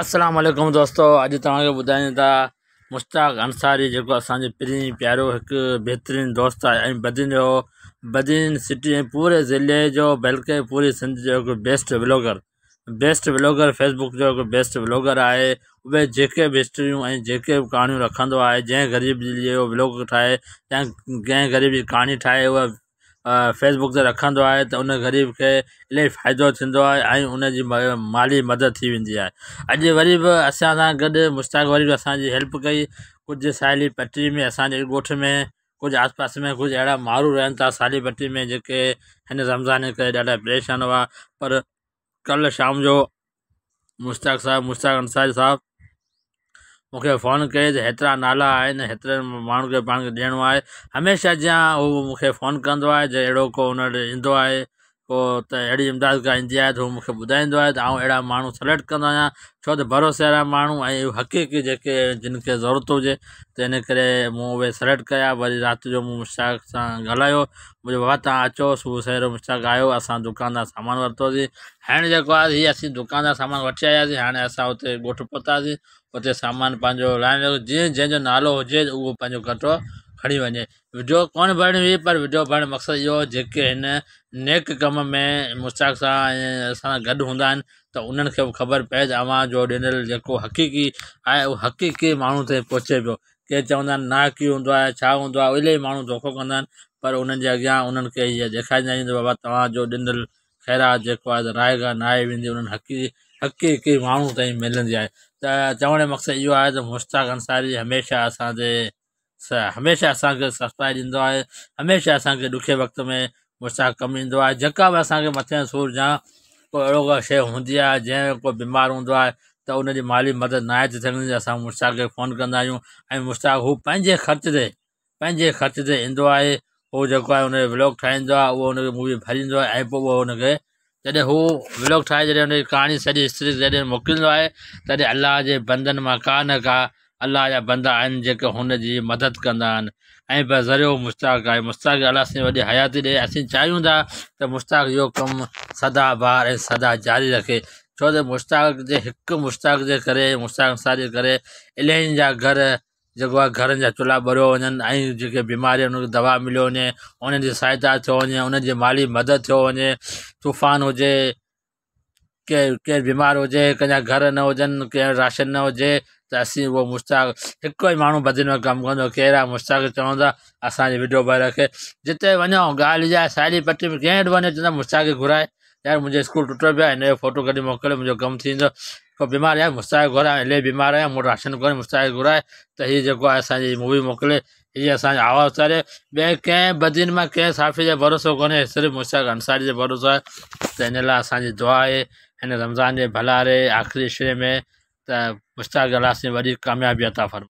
السلام علیکم دوستوں اج تک بدائیں مشتاق انصاری جو پری پیاروں ایک بہترین دوست ہے بدین جو بدین سیٹی پورے ضلعے بلکہ پوری سندھ جو ایک best vlogger best vlogger Facebook جو بیسٹ ولوگر ہے وہ جے بھی ہسٹری جی کہان رکھن جی گریب ولوگ ٹھائے یا گی غریب کی کہانی ٹائے وہ फेसबुक ते रखंदो आहे त उन ग़रीब खे इलाही फ़ाइदो थींदो आहे ऐं उन जी माली मदद थी वेंदी आहे अॼु वरी बि असां सां गॾु मुश्ताक़ वरी बि असांजी हेल्प कई कुझु साहेड़ी पट्री में असांजे ॻोठ में कुझु आस पास में कुझु अहिड़ा माण्हू रहनि था साड़ी पटी में जेके हिन रमज़ान जे करे ॾाढा परेशान हुआ पर कल्ह शाम जो मुश्ताक़ साहिबु मुश्ताक अंसारी साहिबु मूंखे फोन कयईं त हेतिरा नाला आहिनि हेतिरे माण्हुनि खे पाण खे ॾियणो आहे हमेशह जीअं उहो मूंखे फोन कंदो आहे जे अहिड़ो को हुन ईंदो تو تی امداد گندی ہے تو میرے بدائی اڑا مو سلیکٹ کریں چھو تو بھروسے مہنگے حقیقی جن کی ضرورت ہوجرے میں وہ سلیکٹ کرات جو مشتاق سے گالاؤ مجھے با تا اچو صہر مشاق آیا دکاندار سامان ورتو سی ہینڈ جاتی دکان دا سامان ویسے آیا گوٹ پہنتا سامان لائن جی جنوب نالو ہوج کٹھو کھی وجیں ویڈیو کون بھری ہوئی پر ویڈیو بھرنے کا مقصد یہ نیک کم میں مستعق سے ہوں تو ان کو خبر پے اوا جو حقیقی ہے وہ حقیقی می پہچے پی چون نا ہُوا ہے ابھی مو دوں کر دکھاری بابا تاجل خیرات رائے گاہ وی حقیقی من مل مقصد یہ تو مستق انصاری ہمیشہ اثر हमेशह असांखे सस्ताए ॾींदो आहे हमेशह असांखे ॾुखे वक़्त में मुश्ता कमु ईंदो आहे जेका बि असांखे मथे सूरु या को अहिड़ो का शइ हूंदी आहे जंहिं बीमार हूंदो आहे त माली मदद न थी सघंदी असां मुस्ताक़ खे फोन कंदा आहियूं ऐं मुश्ता हू पंहिंजे ख़र्च ते पंहिंजे ख़र्च ते ईंदो आहे हू जेको आहे हुनजो व्लोग ठाहींदो आहे उहो हुनखे मूवी भरींदो आहे ऐं पोइ उहो हुनखे जॾहिं हू व्लोग ठाहे जॾहिं हुनजी कहाणी सॼी स्त्री जॾहिं मोकिलींदो आहे तॾहिं बंधन मां का न का اللہ یا بند جی ان کا ان مدد کرشاق ہے مستق اللہ سے وی حیات دے این تو مستق یہ کم سدا بار سدا جاری رکھے چون جو مشتاق مشتاق کرقین الہین جا گھر چولہا بھرے ون اِن کے بیماری دوا ملی وے ان کی سہایتا ان مالی مدد تھوے طوفان ہوجائے کہیںر بیمار ہوتے کہ گھر نہ ہوجن کاشن نہ ہوجائے تو اصل وہ مستق مو بد کم کر مستق چوندہ ابھی ویڈیو بارے جے واپس ساڑی پٹ کم مستق یار مجھے اسکول ٹوٹو بھی ہے انہوں فوٹو کھڑے موکلے مجھے کم تھی ہو بیمار آیا مستق اے بیمار آیا وہ راشن کر مستق گھرائے تو یہ جو ہے مووی موکلے یہ اسان آواز اتارے بے کئی بدین میں کئی صافی جو بھروسہ کون صرف مشتاق انصاری جو بھروسہ ہے تو ان ہے ان رمضان کے رہے آخری شر میں مشتاق اللہ سے بڑی کامیابی عطا فرمائے